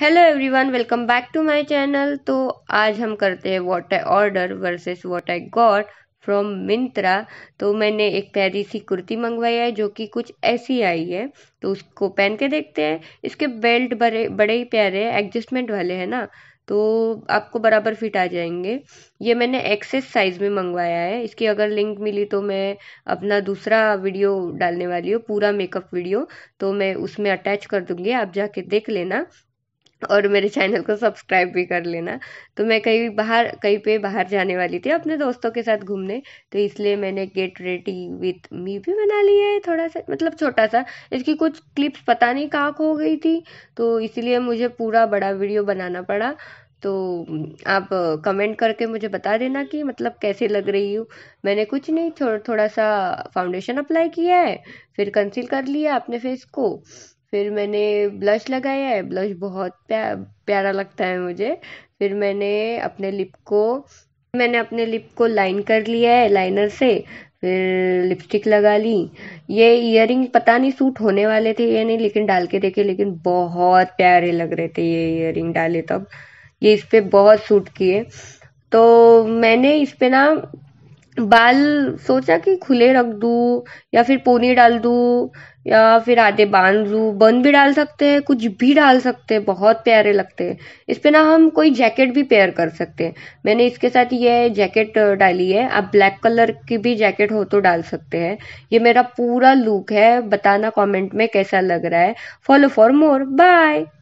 hello everyone welcome back to my channel तो आज हम करते हैं what I order versus what I got from Myntra तो मैंने एक प्यारी सी कुर्ती मंगवाई है जो कि कुछ ऐसी आई है तो उसको पहन के देखते हैं इसके बेल्ट बड़े बड़े ही प्यारे हैं एडजस्टमेंट वाले हैं ना तो आपको बराबर फिट आ जाएंगे ये मैंने एक्सेस साइज में मंगवाया है इसकी अगर लिंक मिली तो मैं अपना दूसरा वीडियो डालने वाली हूँ पूरा मेकअप वीडियो तो मैं उसमें अटैच कर दूंगी आप जाके देख लेना और मेरे चैनल को सब्सक्राइब भी कर लेना तो मैं कहीं बाहर कहीं पे बाहर जाने वाली थी अपने दोस्तों के साथ घूमने तो इसलिए मैंने गेट रेडी विथ मी भी बना लिया है थोड़ा सा मतलब छोटा सा इसकी कुछ क्लिप्स पता नहीं कहाँ खो गई थी तो इसलिए मुझे पूरा बड़ा वीडियो बनाना पड़ा तो आप कमेंट करके मुझे बता देना कि मतलब कैसे लग रही हूँ मैंने कुछ नहीं थोड़ा थोड़ा सा फाउंडेशन अप्लाई किया है फिर कंसील कर लिया अपने फेस को फिर मैंने ब्लश लगाया है ब्लश बहुत प्या, प्यारा लगता है मुझे फिर मैंने अपने लिप को मैंने अपने लिप को लाइन कर लिया है लाइनर से फिर लिपस्टिक लगा ली ये इयर पता नहीं सूट होने वाले थे या नहीं लेकिन डाल के देखे लेकिन बहुत प्यारे लग रहे थे ये इयर डाले तब ये इस पर बहुत सूट किए तो मैंने इस पर ना बाल सोचा कि खुले रख दूँ या फिर पोनी डाल दूँ या फिर आधे बांध दूँ बन भी डाल सकते हैं कुछ भी डाल सकते हैं बहुत प्यारे लगते हैं इस पे ना हम कोई जैकेट भी पेयर कर सकते हैं मैंने इसके साथ ये जैकेट डाली है आप ब्लैक कलर की भी जैकेट हो तो डाल सकते हैं ये मेरा पूरा लुक है बताना कमेंट में कैसा लग रहा है फॉलो फॉर मोर बाय